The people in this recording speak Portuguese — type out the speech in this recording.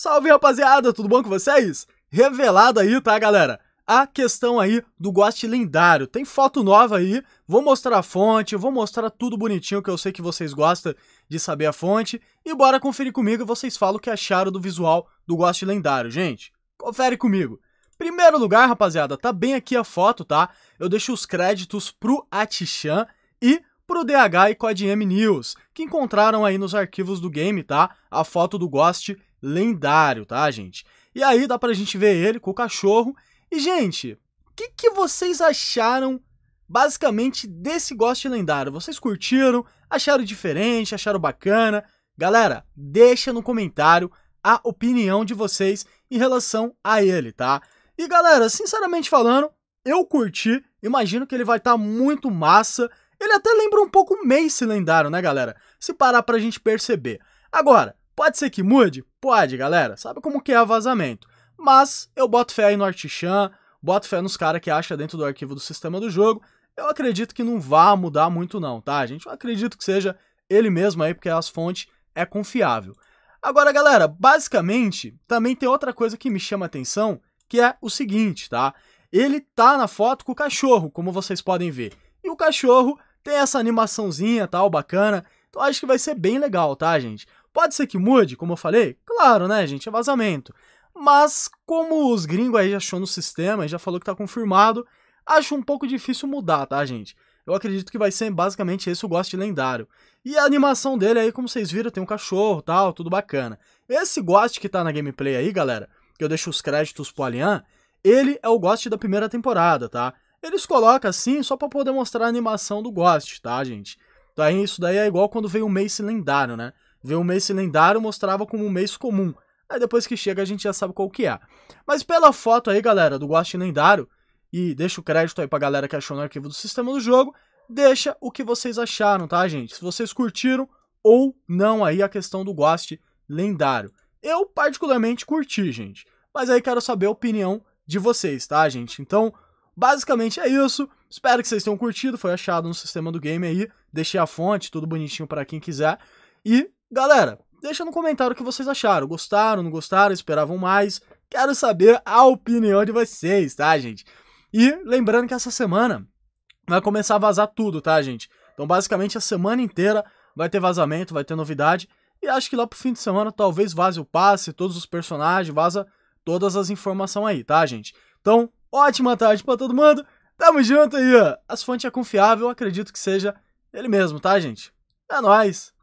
Salve rapaziada, tudo bom com vocês? Revelado aí, tá galera? A questão aí do Ghost lendário. Tem foto nova aí, vou mostrar a fonte, vou mostrar tudo bonitinho que eu sei que vocês gostam de saber a fonte. E bora conferir comigo e vocês falam o que acharam do visual do Ghost lendário, gente. Confere comigo. Primeiro lugar, rapaziada, tá bem aqui a foto, tá? Eu deixo os créditos pro Atishan e pro DH e codem News, que encontraram aí nos arquivos do game, tá? A foto do Ghost lendário, tá, gente? E aí dá pra gente ver ele com o cachorro. E, gente, o que, que vocês acharam basicamente desse Ghost lendário? Vocês curtiram? Acharam diferente? Acharam bacana? Galera, deixa no comentário a opinião de vocês em relação a ele, tá? E galera, sinceramente falando, eu curti, imagino que ele vai estar tá muito massa. Ele até lembra um pouco o Mace lendário, né, galera? Se parar pra gente perceber. Agora, Pode ser que mude? Pode, galera. Sabe como que é vazamento. Mas eu boto fé aí no Artichan, boto fé nos caras que acha dentro do arquivo do sistema do jogo. Eu acredito que não vá mudar muito não, tá, gente? Eu acredito que seja ele mesmo aí, porque as fontes é confiável. Agora, galera, basicamente, também tem outra coisa que me chama a atenção, que é o seguinte, tá? Ele tá na foto com o cachorro, como vocês podem ver. E o cachorro tem essa animaçãozinha, tal, bacana. Então acho que vai ser bem legal, tá, gente? Pode ser que mude, como eu falei? Claro, né, gente? É vazamento. Mas, como os gringos aí já achou no sistema e já falou que tá confirmado, acho um pouco difícil mudar, tá, gente? Eu acredito que vai ser basicamente esse o Ghost lendário. E a animação dele aí, como vocês viram, tem um cachorro tal, tudo bacana. Esse Ghost que tá na gameplay aí, galera, que eu deixo os créditos pro Alian, ele é o Ghost da primeira temporada, tá? Eles colocam assim só pra poder mostrar a animação do Ghost, tá, gente? Então isso daí é igual quando veio o Mace lendário, né? Ver um mês lendário mostrava como um mês comum. Aí depois que chega a gente já sabe qual que é. Mas pela foto aí, galera, do Guache lendário, e deixa o crédito aí pra galera que achou no arquivo do sistema do jogo, deixa o que vocês acharam, tá, gente? Se vocês curtiram ou não aí a questão do Guache lendário. Eu particularmente curti, gente. Mas aí quero saber a opinião de vocês, tá, gente? Então, basicamente é isso. Espero que vocês tenham curtido, foi achado no sistema do game aí. Deixei a fonte, tudo bonitinho para quem quiser. E Galera, deixa no comentário o que vocês acharam. Gostaram, não gostaram, esperavam mais? Quero saber a opinião de vocês, tá, gente? E lembrando que essa semana vai começar a vazar tudo, tá, gente? Então, basicamente, a semana inteira vai ter vazamento, vai ter novidade. E acho que lá pro fim de semana talvez vaze o passe, todos os personagens, vaza todas as informações aí, tá, gente? Então, ótima tarde para todo mundo. Tamo junto aí. As fontes é confiável, acredito que seja ele mesmo, tá, gente? É nóis.